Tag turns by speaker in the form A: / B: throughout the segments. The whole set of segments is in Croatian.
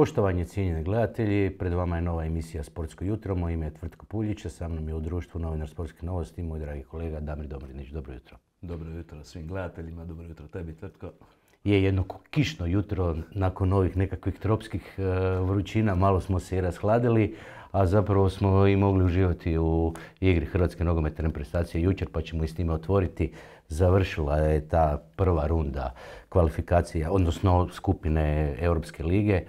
A: Poštovanje cijenjeni gledatelji, pred vama je nova emisija Sportsko jutro. Moje ime je Tvrtko Puljić, sa mnom je u društvu novinar sportskih novosti moj dragi kolega Damir Dobrinić. Dobro jutro. Dobro
B: jutro svim gledateljima, dobro jutro tebi Tvrtko.
A: Je jedno kišno jutro nakon ovih nekakvih tropskih e, vrućina, malo smo se i rashladili, a zapravo smo i mogli uživati u igri Hrvatske nogometne reprezentacije jučer, pa ćemo i s time otvoriti završila je ta prva runda kvalifikacija, odnosno skupine Europske e, lige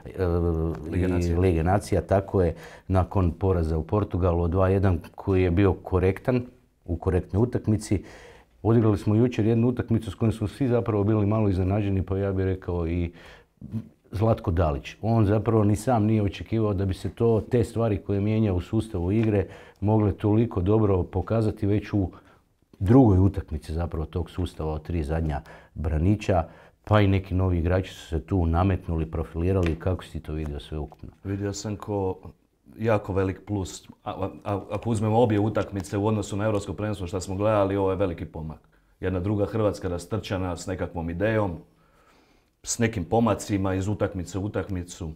A: i nacija. Lige nacija. Tako je nakon poraza u Portugalu 2-1 koji je bio korektan u korektnoj utakmici. Odigrali smo jučer jednu utakmicu s kojom smo svi zapravo bili malo iznenađeni, pa ja bih rekao i Zlatko Dalić. On zapravo ni sam nije očekivao da bi se to, te stvari koje mijenja u sustavu igre mogle toliko dobro pokazati već u drugoj utakmici zapravo tog sustava od tri zadnja branića, pa i neki novi igrači su se tu nametnuli, profilirali. Kako si ti to vidio sve ukupno?
B: Vidio sam ko jako velik plus. ako uzmemo obje utakmice u odnosu na Europsko prvenstvo što smo gledali, ovo je veliki pomak. Jedna druga Hrvatska rastrčana s nekakvom idejom, s nekim pomacima iz utakmice u utakmicu.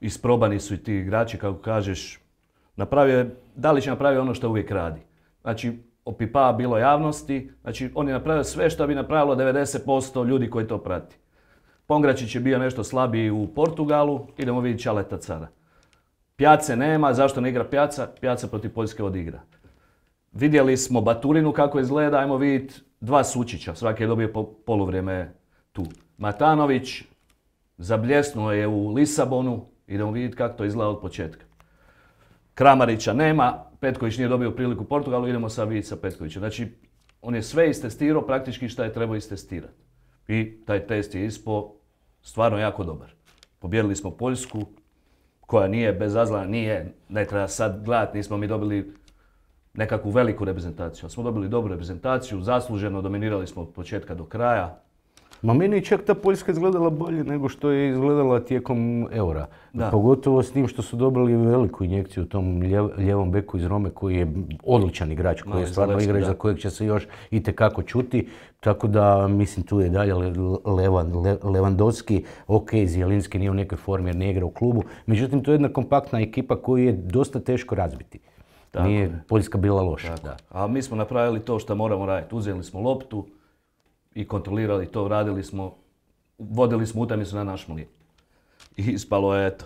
B: Isprobani su i ti igrači, kako kažeš. Napravio je, Dalić će napravio ono što uvijek radi. Znači, opipa bilo javnosti. Znači, on je napravio sve što bi napravilo 90% ljudi koji to prati. Pongračić je bio nešto slabiji u Portugalu, idemo vidjeti Čaleta cara Pjace nema, zašto ne igra Pjaca? Pjaca protiv Poljske odigra. Vidjeli smo Baturinu kako izgleda, ajmo vidjeti dva Sučića, svaki je dobio po, poluvrijeme tu. Matanović zabljesnuo je u Lisabonu, idemo vidjeti kako to izgleda od početka. Kramarića nema, Petković nije dobio priliku u Portugalu, idemo sa Vica Petkovićem. Znači, on je sve istestirao praktički šta je trebao istestirati. I taj test je ispo stvarno jako dobar. Pobjerili smo Poljsku, koja nije bez azla, nije, ne treba sad gledati, nismo mi dobili nekakvu veliku reprezentaciju. Smo dobili dobru reprezentaciju, zasluženo, dominirali smo od početka do kraja,
A: Ma meni je čak ta Poljska izgledala bolje nego što je izgledala tijekom eura. Pogotovo s tim što su dobili veliku injekciju u tom ljevom beku iz Rome koji je odličan igrač, koji je stvarno igrač za kojeg će se još itekako čuti. Tako da mislim tu je dalje Levan, okej, Levandovski, ok, nije u nekoj formi jer ne igra u klubu. Međutim, to je jedna kompaktna ekipa koju je dosta teško razbiti. Nije Poljska bila loša. Da.
B: A mi smo napravili to što moramo raditi. Uzeli smo loptu, i kontrolirali to, radili smo, vodili smo utajnicu na naš mlijek I ispalo je, eto,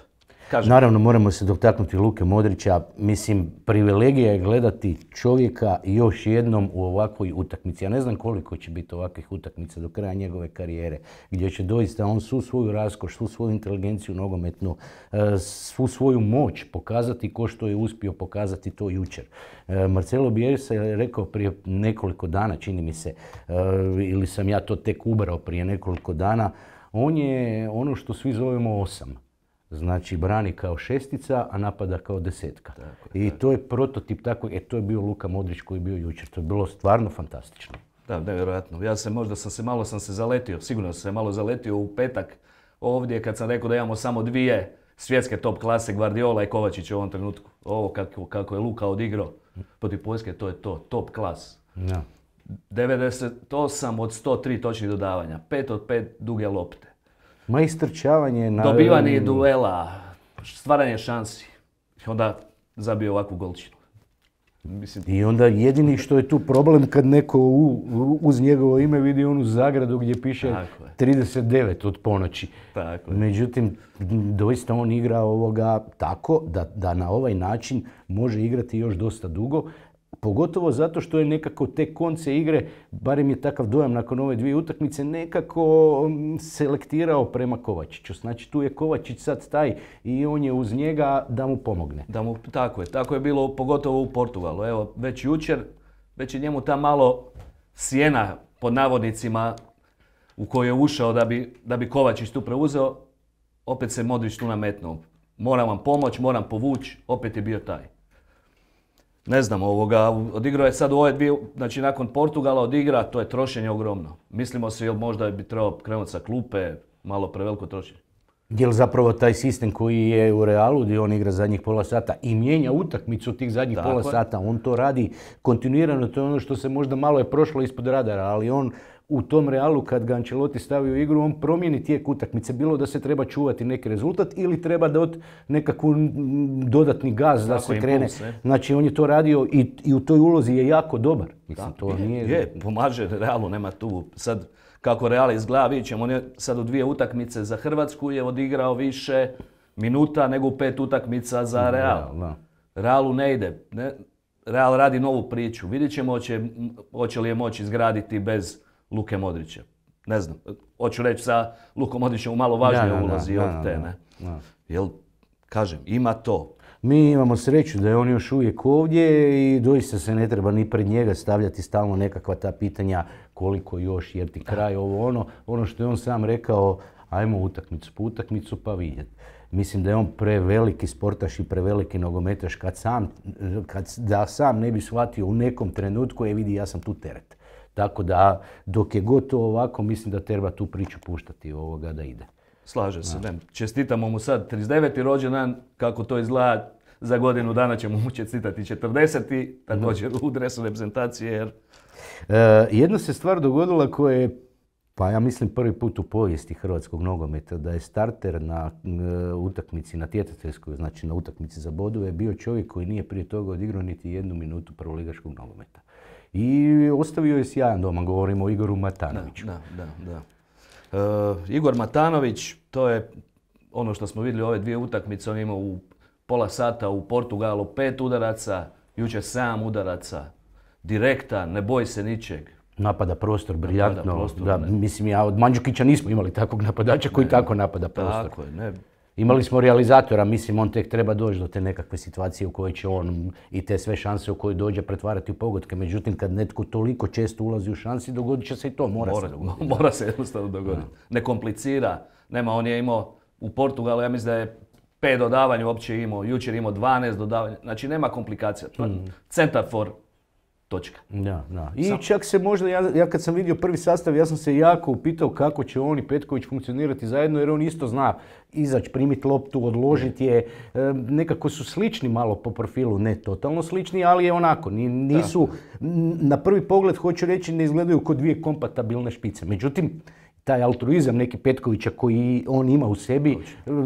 B: Naravno,
A: moramo se dotaknuti Luke Modrića. Mislim, privilegija je gledati čovjeka još jednom u ovakvoj utakmici. Ja ne znam koliko će biti ovakvih utakmica do kraja njegove karijere, gdje će doista on svu svoju raskoš, svu svoju inteligenciju nogometnu, e, svu svoju moć pokazati ko što je uspio pokazati to jučer. E, Marcelo Bjerisa je rekao prije nekoliko dana, čini mi se, e, ili sam ja to tek ubrao prije nekoliko dana, on je ono što svi zovemo osam Znači, brani kao šestica, a napada kao desetka. I to je prototip tako, e to je bio Luka Modrić koji je bio jučer. To je bilo stvarno fantastično.
B: Da, nevjerojatno. Ja se možda sam se malo sam se zaletio, sigurno sam se malo zaletio u petak ovdje kad sam rekao da imamo samo dvije svjetske top klase Guardiola i Kovačić u ovom trenutku. Ovo kako, kako je Luka odigrao protiv Poljske, to je to, top klas. Ja. 98 od 103 točnih dodavanja, 5 od 5 duge lopte.
A: Ma istrčavanje na... Dobivanje
B: duela, stvaranje šansi. onda zabio ovakvu golčinu.
A: I onda jedini što je tu problem kad neko uz njegovo ime vidi onu zagradu gdje piše 39 od ponoći. Međutim, doista on igra ovoga tako da, da na ovaj način može igrati još dosta dugo. Pogotovo zato što je nekako te konce igre, barem je takav dojam nakon ove dvije utakmice, nekako mm, selektirao prema Kovačiću. Znači tu je Kovačić sad taj i on je uz njega da mu pomogne. Da mu,
B: tako je, tako je bilo pogotovo u Portugalu. Evo, već jučer, već je njemu ta malo sjena pod navodnicima u koju je ušao da bi, da bi Kovačić tu preuzeo, opet se Modrić tu nametnuo. Moram vam pomoć, moram povući, opet je bio taj ne znam, ovoga, odigrao je sad ove dvije, znači nakon Portugala odigra, to je trošenje ogromno. Mislimo se, jel možda bi trebao krenuti sa klupe, malo preveliko trošenje.
A: Jel zapravo taj sistem koji je u Realu gdje on igra zadnjih pola sata i mijenja utakmicu tih zadnjih pola sata, on to radi kontinuirano, to je ono što se možda malo je prošlo ispod radara, ali on u tom realu kad ga Ancelotti stavi u igru, on promijeni tijek utakmice. Bilo da se treba čuvati neki rezultat ili treba da od nekakvu dodatni gaz da se krene. znači on je to radio i, u toj ulozi je jako dobar. to je, nije...
B: pomaže realu, nema tu sad kako Real izgleda, vidjet ćemo, on je sad u dvije utakmice za Hrvatsku je odigrao više minuta nego u pet utakmica za Real. Realu ne ide. Real radi novu priču. Vidjet ćemo hoće li je moći izgraditi bez Luke Modrića. Ne znam, hoću reći sa Lukom Modrićem u malo važnije ulazi od te, ne? Jel, kažem, ima to.
A: Mi imamo sreću da je on još uvijek ovdje i doista se ne treba ni pred njega stavljati stalno nekakva ta pitanja koliko još jer ti kraj ovo ono. Ono što je on sam rekao, ajmo utakmicu po utakmicu pa vidjeti. Mislim da je on preveliki sportaš i preveliki nogometaš kad da sam ne bi shvatio u nekom trenutku, je vidi ja sam tu teret. Tako da, dok je gotovo ovako, mislim da treba tu priču puštati ovoga da ide.
B: Slažem se. Ne. Čestitamo mu sad 39. rođendan, kako to izgleda, za godinu dana ćemo mu čestitati 40. također mhm. u dresu reprezentacije.
A: E, jedna se stvar dogodila koja je, pa ja mislim prvi put u povijesti hrvatskog nogometa, da je starter na e, utakmici, na tjetateljskoj, znači na utakmici za bodove, bio čovjek koji nije prije toga odigrao niti jednu minutu prvoligaškog nogometa. I ostavio je sjajan doma, govorimo o
B: Igoru Matanoviću. Da, da, da. E, Igor Matanović, to je ono što smo vidjeli ove dvije utakmice, on imao u pola sata u Portugalu pet udaraca, jučer sam udaraca, direkta, ne boj se ničeg. Napada prostor, briljantno.
A: mislim, ja od Mandžukića nismo imali takvog napadača koji tako napada prostor. Tako je, ne, Imali smo realizatora, mislim on tek treba doći do te nekakve situacije u kojoj će on i te sve šanse u kojoj dođe pretvarati u pogodke. Međutim, kad netko toliko često ulazi u šansi, dogodit će se i
B: to. Mora, mora se dogoditi. jednostavno dogoditi. Ne komplicira. Nema, on je imao u Portugalu, ja mislim da je pet dodavanja uopće imao, jučer imao 12 dodavanja. Znači, nema komplikacija. Mhm. centafor for Točka. I
A: čak se možda, ja, ja kad sam vidio prvi sastav, ja sam se jako upitao kako će on i Petković funkcionirati zajedno, jer on isto zna izaći, primiti loptu, odložiti je. E, nekako su slični malo po profilu, ne totalno slični, ali je onako. Nisu, na prvi pogled, hoću reći, ne izgledaju kao dvije kompatabilne špice. Međutim, taj altruizam neki Petkovića koji on ima u sebi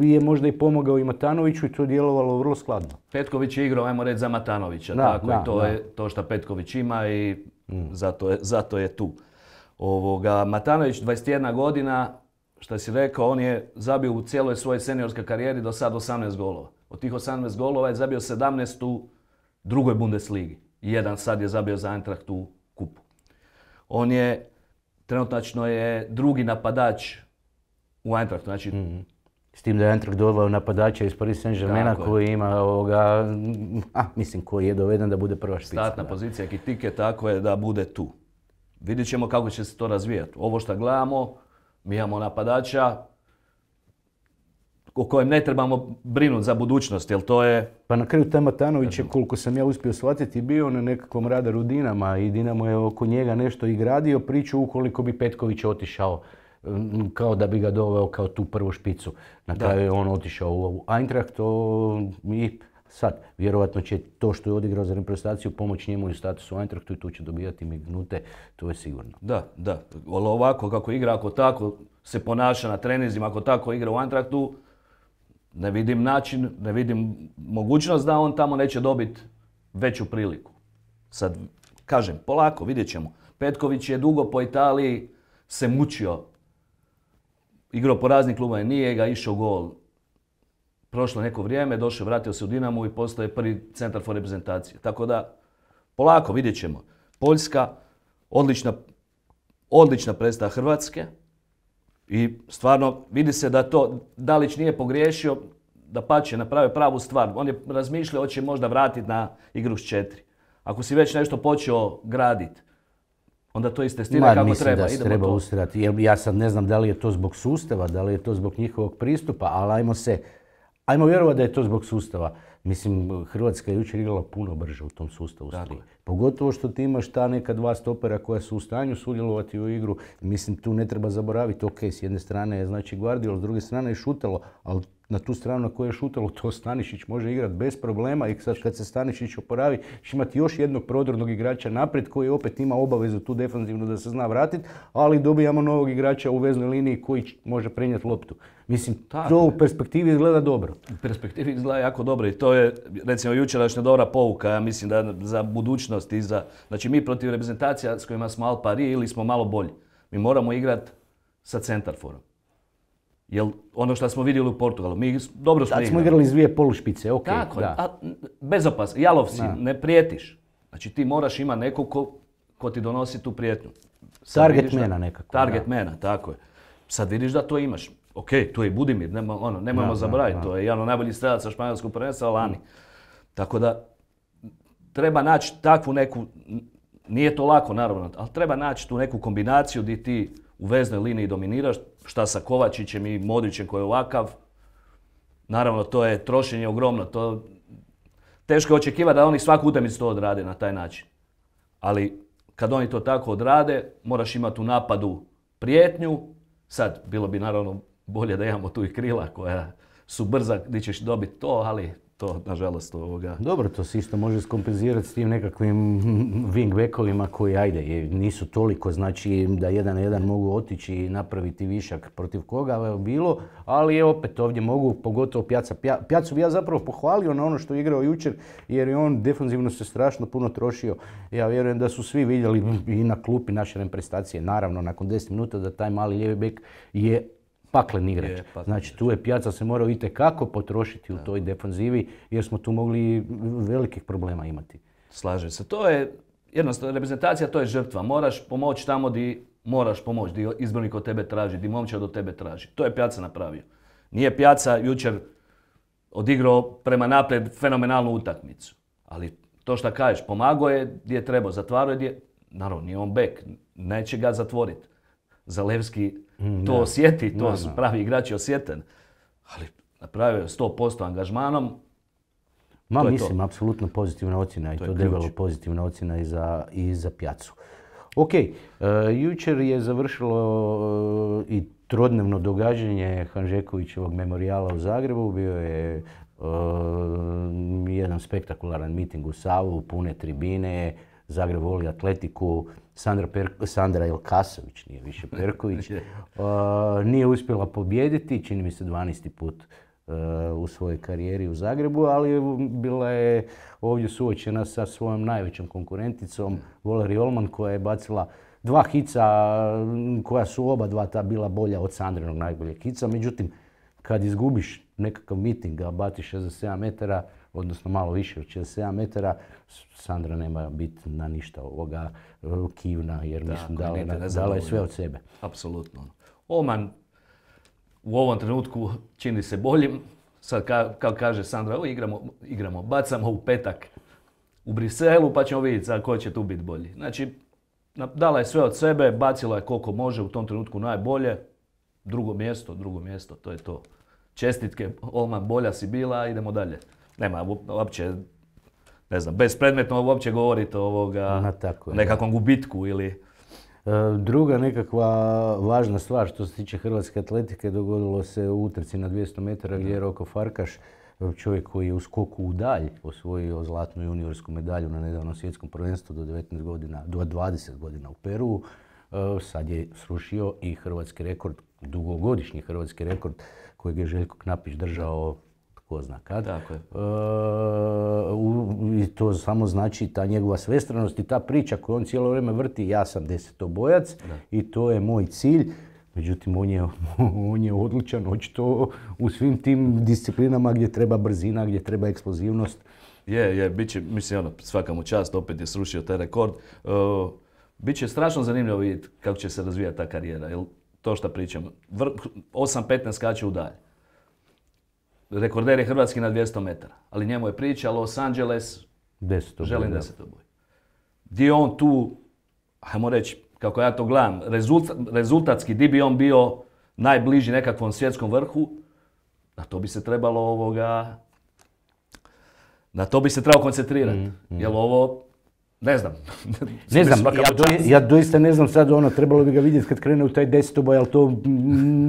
A: je možda i pomogao i Matanoviću i to djelovalo vrlo skladno.
B: Petković je igrao, ajmo reći, za Matanovića, da, tako i to je to što Petković ima i mm. zato, je, tu. Ovoga, Matanović, 21 godina, što si rekao, on je zabio u cijeloj svojoj seniorskoj karijeri do sad 18 golova. Od tih 18 golova je zabio 17 u drugoj Bundesligi. Jedan sad je zabio za Eintracht u kupu. On je trenutačno je drugi napadač u Eintrachtu. Znači, mhm.
A: S tim da je Eintracht doveo napadača iz Paris Saint-Germaina koji ima ovoga, a, mislim koji je doveden da bude prva špica.
B: Statna pozicija Kitike tako je da bude tu. Vidjet ćemo kako će se to razvijati. Ovo što gledamo, mi imamo napadača, o kojem ne trebamo brinuti za budućnost, jer to je...
A: Pa na kraju Tama je, koliko sam ja uspio shvatiti, bio na nekakvom radaru Dinama i Dinamo je oko njega nešto i gradio priču ukoliko bi Petković otišao mm, kao da bi ga doveo kao tu prvu špicu. Na kraju je on otišao u Eintracht i sad, vjerojatno će to što je odigrao za reprezentaciju pomoći njemu i statusu Eintrachtu i tu će dobijati minute, to je sigurno.
B: Da, da, ali ovako kako igra, ako tako se ponaša na trenizima, ako tako igra u Eintrachtu, ne vidim način, ne vidim mogućnost da on tamo neće dobiti veću priliku. Sad, kažem, polako, vidjet ćemo. Petković je dugo po Italiji se mučio. Igrao po raznim i nije ga išao gol. Prošlo neko vrijeme, došao, vratio se u Dinamu i postao je prvi centar for reprezentacije. Tako da, polako, vidjet ćemo. Poljska, odlična, odlična predstava Hrvatske. I stvarno vidi se da to Dalić nije pogriješio, da pače, napravio pravu stvar. On je razmišljao hoće možda vratiti na igru s četiri. Ako si već nešto počeo graditi, onda to istestira kako treba. Da se treba
A: ja sad ne znam da li je to zbog sustava, da li je to zbog njihovog pristupa, ali ajmo se, ajmo vjerovati da je to zbog sustava. Mislim, Hrvatska je jučer igrala puno brže u tom sustavu. Pogotovo što ti imaš ta neka dva stopera koja su u stanju sudjelovati u igru. Mislim, tu ne treba zaboraviti, ok, s jedne strane je znači Guardiola, s druge strane je Šutalo, ali na tu stranu na koju je šutalo, to Stanišić može igrati bez problema i sad kad se Stanišić oporavi, će imati još jednog prodornog igrača naprijed koji opet ima obavezu tu defenzivno da se zna vratiti, ali dobijamo novog igrača u veznoj liniji koji može prenijeti loptu. Mislim, to u perspektivi izgleda dobro.
B: U perspektivi izgleda jako dobro i to je, recimo, jučerašnja dobra pouka, ja mislim da za budućnost mogućnost iza... Znači mi protiv reprezentacija s kojima smo al pari ili smo malo bolji. Mi moramo igrati sa centarforom. Jel ono što smo vidjeli u Portugalu, mi dobro smo Tad smo igrali iz
A: dvije polušpice, ok. Tako,
B: bezopasno, jalov si, ne prijetiš. Znači ti moraš imati nekog ko, ti donosi tu prijetnju. target mena nekako. Target mena, tako je. Sad vidiš da to imaš. Ok, tu je i Budimir, ono, nemojmo zaboraviti, to je jedan od najboljih strelaca španjolskog prvenstva lani. Mm. Tako da, treba naći takvu neku, nije to lako naravno, ali treba naći tu neku kombinaciju di ti u veznoj liniji dominiraš, šta sa Kovačićem i Modrićem koji je ovakav. Naravno, to je trošenje ogromno, to teško je očekivati da oni svaku utakmicu to odrade na taj način. Ali kad oni to tako odrade, moraš imati u napadu prijetnju. Sad, bilo bi naravno bolje da imamo tu i krila koja su brza gdje ćeš dobiti to, ali to, nažalost, ovoga...
A: Dobro, to se isto može skompenzirati s tim nekakvim wingbackovima koji, ajde, nisu toliko, znači da jedan na jedan mogu otići i napraviti višak protiv koga je bilo, ali opet ovdje mogu, pogotovo Pjaca. pjacu bi ja zapravo pohvalio na ono što je igrao jučer, jer je on defensivno se strašno puno trošio. Ja vjerujem da su svi vidjeli i na klupi naše reprezentacije, naravno, nakon 10 minuta da taj mali lijevi bek je paklen igrač. znači tu je Pjaca se morao itekako potrošiti u toj defanzivi jer smo tu mogli velikih problema imati.
B: Slažem se. To je jednostavno reprezentacija, to je žrtva. Moraš pomoći tamo di moraš pomoć, di izbornik od tebe traži, di momčar od tebe traži. To je Pjaca napravio. Nije Pjaca jučer odigrao prema naprijed fenomenalnu utakmicu. Ali to što kažeš, pomagao je gdje je trebao, zatvarao je gdje... Naravno, nije on bek, neće ga zatvoriti. Zalevski Mm, to osjeti, to su pravi igrač je osjeten. Ali napravio je posto angažmanom. Ma to mislim,
A: apsolutno pozitivna ocjena i to, je debelo pozitivna ocjena i za, pjacu. Ok, e, jučer je završilo e, i trodnevno događanje Hanžekovićevog memorijala u Zagrebu. Bio je e, jedan spektakularan miting u Savu, pune tribine, Zagreb voli atletiku, Sandra, Perko, Sandra Ilkasović, nije više Perković, nije uspjela pobijediti, čini mi se 12. put e, u svojoj karijeri u Zagrebu, ali bila je ovdje suočena sa svojom najvećom konkurenticom, mm. Voleri Olman, koja je bacila dva hica, koja su oba dva ta bila bolja od Sandrinog najboljeg hica. Međutim, kad izgubiš nekakav miting, ga bati 67 metara, odnosno malo više od 67 metara, Sandra nema biti na ništa ovoga e, kivna, jer mislim dala, dala je sve od sebe.
B: Apsolutno. Ono. Oman u ovom trenutku čini se boljim. Sad, kao kaže Sandra, igramo, bacamo u petak u Briselu pa ćemo vidjeti za će tu biti bolji. Znači, dala je sve od sebe, bacila je koliko može u tom trenutku najbolje. Drugo mjesto, drugo mjesto, to je to čestitke, Olma, bolja si bila, idemo dalje. Nema, uopće, ne znam, bespredmetno uopće govoriti ovoga, o nekakvom gubitku ili...
A: E, druga nekakva važna stvar što se tiče hrvatske atletike dogodilo se u utrci na 200 metara gdje je Roko Farkaš, čovjek koji je u skoku u dalj osvojio zlatnu juniorsku medalju na nedavnom svjetskom prvenstvu do 19 godina, do 20 godina u Peru, e, sad je srušio i hrvatski rekord dugogodišnji hrvatski rekord kojeg je Željko Knapić držao tko zna kad. Tako je. E, to samo znači ta njegova svestranost i ta priča koju on cijelo vrijeme vrti, ja sam desetobojac i to je moj cilj. Međutim, on je, on je odličan očito u svim tim disciplinama gdje treba brzina, gdje treba eksplozivnost.
B: Je, je, bit će, mislim, ono, svaka mu čast, opet je srušio taj rekord. Uh, bit će strašno zanimljivo vidjeti kako će se razvijati ta karijera. Jel to što pričam. 8-15 skače u dalje. Rekorder je hrvatski na 200 metara. Ali njemu je priča Los Angeles, želim da. Gdje Di on tu, ajmo reći, kako ja to gledam, rezultatski, di bi on bio najbliži nekakvom svjetskom vrhu, na to bi se trebalo ovoga, na to bi se trebalo koncentrirati. Mm, mm. Jer ovo, ne znam. ne znam, ja,
A: doista ne znam sad, ono, trebalo bi ga vidjeti kad krene u taj desetoboj, ali to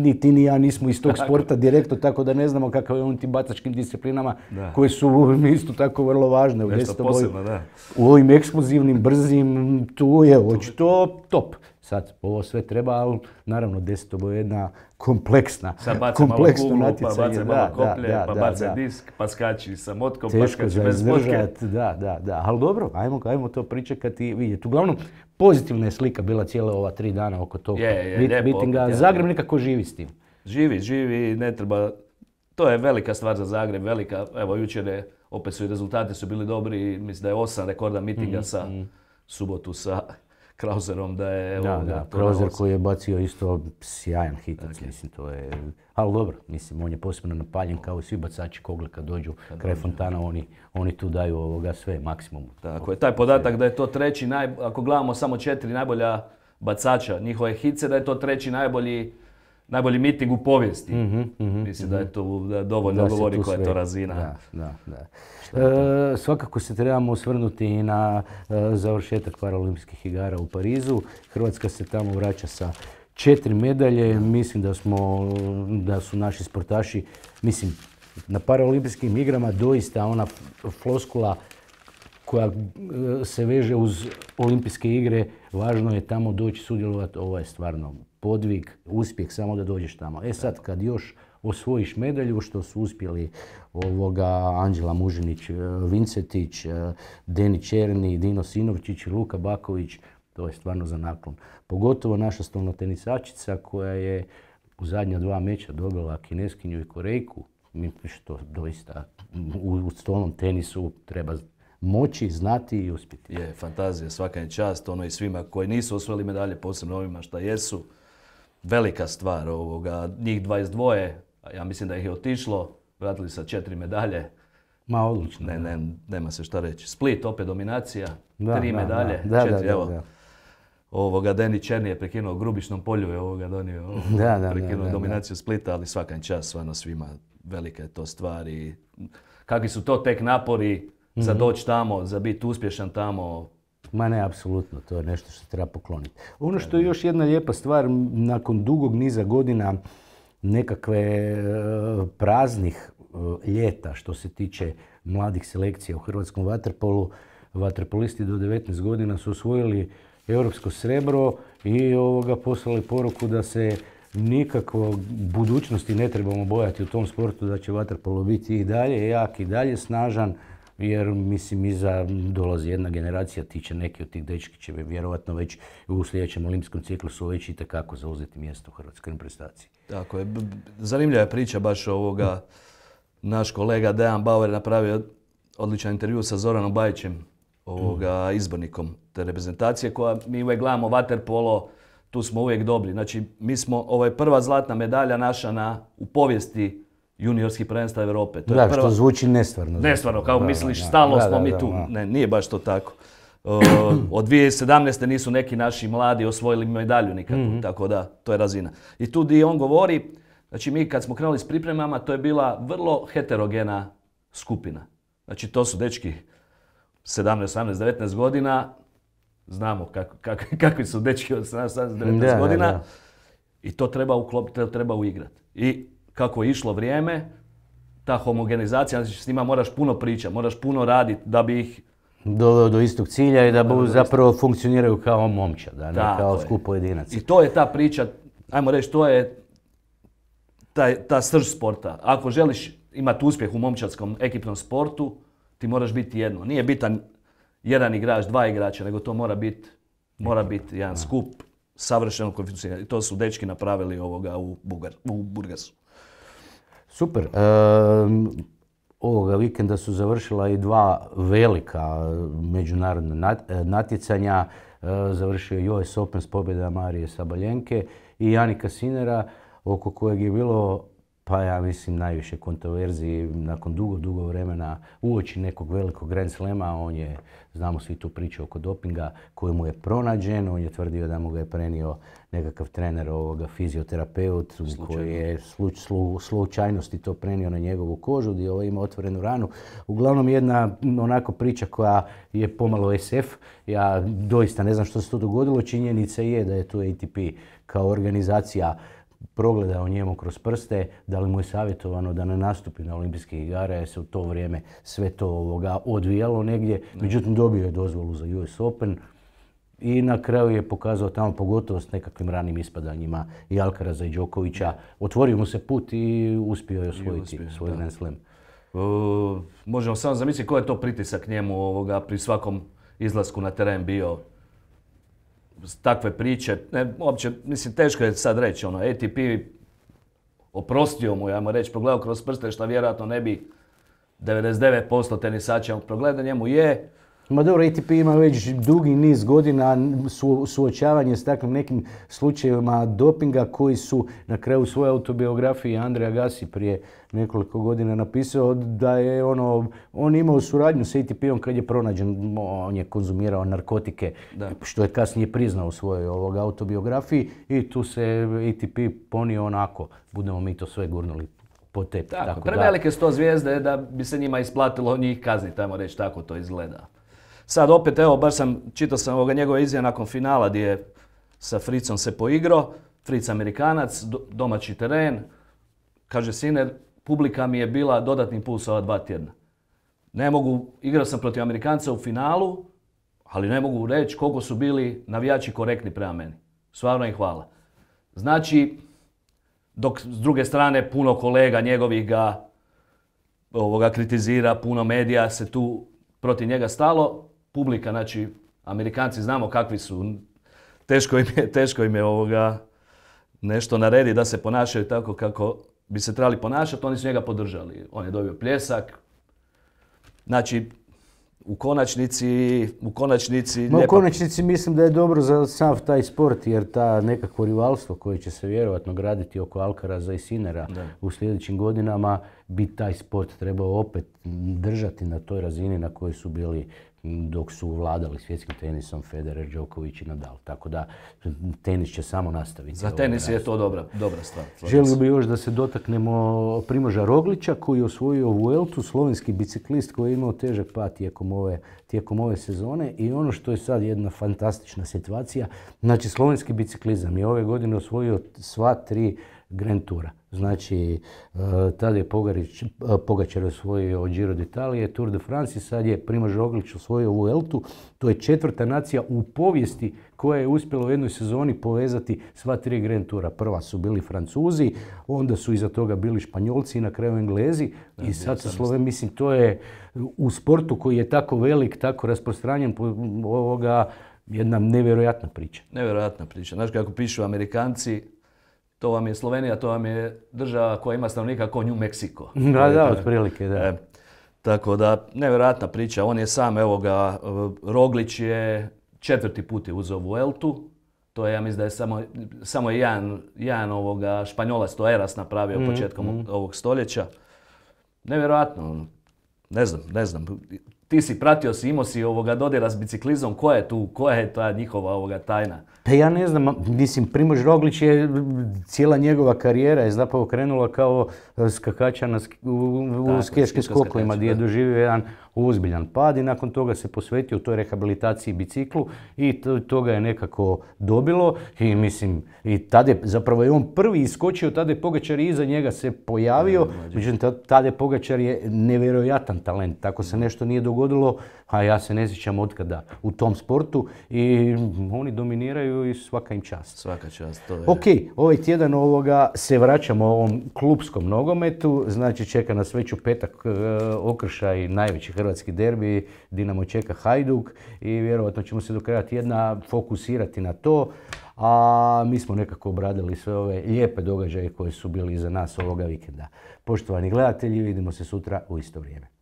A: niti ni ja nismo iz tog sporta direktno, tako da ne znamo kakav je on tim bacačkim disciplinama, koje su isto tako vrlo važne u Nešto U ovim ekskluzivnim, brzim, tu je očito top. Sad, ovo sve treba, ali naravno desetobo je jedna kompleksna, Sad malo kuglu, pa baca malo pa koplje, pa
B: disk, pa skači sa motkom, pa skači bez motke.
A: Da, da, da, ali dobro, ajmo, ajmo to pričekati i vidjeti. Uglavnom, pozitivna je slika bila cijela ova tri dana oko tog mitinga. Zagreb nekako živi s tim.
B: Živi, živi, ne treba, to je velika stvar za Zagreb, velika, evo jučer je, opet su i rezultati su bili dobri, mislim da je osam rekorda mitinga mhm, sa mhm. subotu sa Krauserom da je... Da, Krauser
A: koji je bacio isto sjajan hitac, mislim, to je... Ali dobro, mislim, on je posebno napaljen kao i svi bacači kogle kad dođu kad kraj fontana, oni, oni tu daju ovoga sve maksimum.
B: Tako je, taj podatak da je to treći, naj, ako gledamo samo četiri najbolja bacača njihove hitce, da je to treći najbolji najbolji miting u povijesti. Mhm, mhm, mislim da mhm. je to dovoljno da govori koja je to razina. Da, da, da.
A: E, svakako se trebamo osvrnuti i na e, završetak Paralimpijskih igara u Parizu. Hrvatska se tamo vraća sa četiri medalje. Mislim da, smo, da su naši sportaši, mislim, na Paralimpijskim igrama doista ona floskula koja e, se veže uz olimpijske igre, važno je tamo doći sudjelovati, ovo je stvarno podvig, uspjeh samo da dođeš tamo. E sad, kad još osvojiš medalju, što su uspjeli ovoga Anđela Mužinić, e, Vincetić, e, Deni Černi, Dino Sinovčić i Luka Baković, to je stvarno za naklon. Pogotovo naša stolnotenisačica koja je u zadnja dva meča dobila kineskinju i korejku, što doista u stolnom tenisu treba moći, znati
B: i uspjeti. Je, fantazija, svaka je čast, ono i svima koji nisu osvojili medalje, posebno ovima šta jesu velika stvar. Ovoga. Njih 22, ja mislim da ih je otišlo, vratili sa četiri medalje. Ma Ne, ne, nema se šta reći. Split, opet dominacija, tri medalje, četiri, evo. Ovoga, Deni Černi je prekinuo grubišnom polju, je ovoga donio, prekinuo dominaciju Splita, ali svakan čas, stvarno svima, velika je to stvar i kakvi su to tek napori za mhm. doći tamo, za biti uspješan tamo,
A: Ma ne, apsolutno, to je
B: nešto što treba pokloniti.
A: Ono što je još jedna lijepa stvar, nakon dugog niza godina nekakve e, praznih e, ljeta što se tiče mladih selekcija u hrvatskom vaterpolu, vaterpolisti do 19 godina su osvojili europsko srebro i ovoga poslali poruku da se nikakvo budućnosti ne trebamo bojati u tom sportu, da će vaterpolo biti i dalje jak i dalje snažan jer mislim iza dolazi jedna generacija, tiče neki od tih dečki će vjerojatno već u sljedećem olimpijskom ciklusu već i zauzeti mjesto u hrvatskoj prestaciji.
B: Tako je. Zanimljiva je priča baš ovoga. Naš kolega Dejan Bauer napravio odličan intervju sa Zoranom Bajićem, ovoga izbornikom te reprezentacije koja mi uvijek gledamo vaterpolo, tu smo uvijek dobri. Znači mi smo, ovo je prva zlatna medalja naša u povijesti juniorski prvenstva Europe. To da, je prva... što zvuči nestvarno. Nestvarno, kao da, misliš, da, stalo smo mi tu. Ne, nije baš to tako. O, od 2017. nisu neki naši mladi osvojili medalju nikad, mm-hmm. tako da, to je razina. I tu di on govori, znači mi kad smo krenuli s pripremama, to je bila vrlo heterogena skupina. Znači to su dečki 17, 18, 19 godina, znamo kak, kak, kakvi su dečki od 17, 18, 19 godina, i to treba uklopiti, to treba uigrati. I kako je išlo vrijeme, ta homogenizacija, znači s njima moraš puno pričati, moraš puno raditi da bi ih doveo
A: do istog cilja i da zapravo funkcioniraju kao momčad, da ne kao skup pojedinac. I to
B: je ta priča, ajmo reći, to je ta, ta srž sporta. Ako želiš imati uspjeh u momčadskom ekipnom sportu, ti moraš biti jedno. Nije bitan jedan igrač, dva igrača, nego to mora biti mora biti jedan skup savršeno koeficijent. I to su dečki napravili ovoga u, u Burgasu.
A: Super. E, ovoga vikenda su završila i dva velika međunarodna e, natjecanja. E, završio je US Open s pobjeda Marije Sabaljenke i Janika Sinera, oko kojeg je bilo pa ja mislim najviše kontroverziji nakon dugo, dugo vremena uoči nekog velikog Grand Slema, on je, znamo svi tu priču oko dopinga, koji mu je pronađen, on je tvrdio da mu ga je prenio nekakav trener ovoga fizioterapeut koji je sluč, slučajnosti to prenio na njegovu kožu gdje ovo ovaj ima otvorenu ranu. Uglavnom jedna onako priča koja je pomalo SF. Ja doista ne znam što se to dogodilo. Činjenica je da je tu ATP kao organizacija progledao njemu kroz prste, da li mu je savjetovano da ne nastupi na olimpijskih igara, jer se u to vrijeme sve to odvijalo negdje. Međutim, dobio je dozvolu za US Open i na kraju je pokazao tamo, pogotovo s nekakvim ranim ispadanjima i Alcaraza i Đokovića, otvorio mu se put i uspio je osvojiti
B: svoj Grand Slam. možemo samo zamisliti koji je to pritisak njemu pri svakom izlasku na teren bio takve priče, ne, uopće, mislim, teško je sad reći, ono, ATP oprostio mu, ajmo reći, progledao kroz prste, što vjerojatno ne bi 99% tenisača progledao, njemu je, Ma
A: dobro, ATP ima već dugi niz godina suočavanje s takvim nekim slučajevima dopinga koji su na kraju svoje autobiografije Andreja Gasi prije nekoliko godina napisao da je ono, on imao suradnju s ATP-om kad je pronađen, on je konzumirao narkotike, što je kasnije priznao u svojoj autobiografiji i tu se ATP ponio onako, budemo mi to sve gurnuli po tep. Tako, tako prevelike
B: sto zvijezde da bi se njima isplatilo njih kazni, tamo reći tako to izgleda. Sad opet, evo, baš sam, čitao sam ovoga njegove izvije nakon finala gdje je sa Fricom se poigrao, Fric Amerikanac, domaći teren, kaže Siner, publika mi je bila dodatni puls ova dva tjedna. Ne mogu, igrao sam protiv Amerikanca u finalu, ali ne mogu reći koliko su bili navijači korektni prema meni. Svarno im hvala. Znači, dok s druge strane puno kolega njegovih ga ovoga, kritizira, puno medija se tu protiv njega stalo, publika, znači Amerikanci znamo kakvi su, teško im je, teško ovoga nešto naredi da se ponašaju tako kako bi se trebali ponašati, oni su njega podržali. On je dobio pljesak. Znači, u konačnici, u konačnici... Ma, u konačnici
A: mislim da je dobro za sav taj sport jer ta nekakvo rivalstvo koje će se vjerojatno graditi oko alkaraza i Sinera u sljedećim godinama bi taj sport trebao opet držati na toj razini na kojoj su bili dok su vladali svjetskim tenisom Federer, đoković i Nadal. Tako da tenis će samo nastaviti.
B: Za ovaj tenis je to dobra, dobra stvar. Želio bi
A: još da se dotaknemo Primoža Roglića koji je osvojio Vueltu, slovenski biciklist koji je imao težak pad ove, tijekom ove sezone i ono što je sad jedna fantastična situacija, znači slovenski biciklizam je ove godine osvojio sva tri Grand Tura. Znači, e, tada je Pogarić, e, Pogačar osvojio Giro d'Italia, Tour de France sad je Primož Roglić osvojio u Eltu. To je četvrta nacija u povijesti koja je uspjela u jednoj sezoni povezati sva tri Grand Tura. Prva su bili Francuzi, onda su iza toga bili Španjolci i na kraju Englezi. I sad se Sloven, mislim, to je u sportu koji je tako velik, tako rasprostranjen
B: ovoga, jedna nevjerojatna priča. Nevjerojatna priča. Znaš kako pišu Amerikanci, to vam je Slovenija, to vam je država koja ima stanovnika kao New Mexico. Da, da, e, otprilike, da. E, tako da, nevjerojatna priča. On je sam, evo ga, Roglić je četvrti put je uzeo Vueltu. To je, ja mislim da je samo, jedan, ovoga španjolac, to Eras napravio mhm, početkom mhm. ovog stoljeća. Nevjerojatno, ono, ne znam, ne znam. Ti si pratio si, imao si ovoga dodira s biciklizom, koja je tu, koja je ta njihova ovoga tajna?
A: Pa ja ne znam, mislim, Primož Roglić je, cijela njegova karijera je zapravo krenula kao e, skakača na u, skiješkim skokovima gdje je doživio jedan ozbiljan pad i nakon toga se posvetio toj rehabilitaciji biciklu i to, toga je nekako dobilo i mislim, i tada je, zapravo je on prvi iskočio, tada je Pogačar i iza njega se pojavio, međutim, tada je Pogačar je nevjerojatan talent, tako se nešto nije dogodilo a ja se ne sjećam otkada u tom sportu i oni dominiraju i svaka im čast. Svaka čast, to je. Ok, ovaj tjedan ovoga se vraćamo ovom klubskom nogometu, znači čeka nas već u petak okršaji e, okršaj najveći hrvatski derbi, Dinamo čeka Hajduk i vjerovatno ćemo se do kraja tjedna fokusirati na to. A mi smo nekako obradili sve ove lijepe događaje koji su bili iza nas ovoga vikenda. Poštovani gledatelji, vidimo se sutra u isto vrijeme.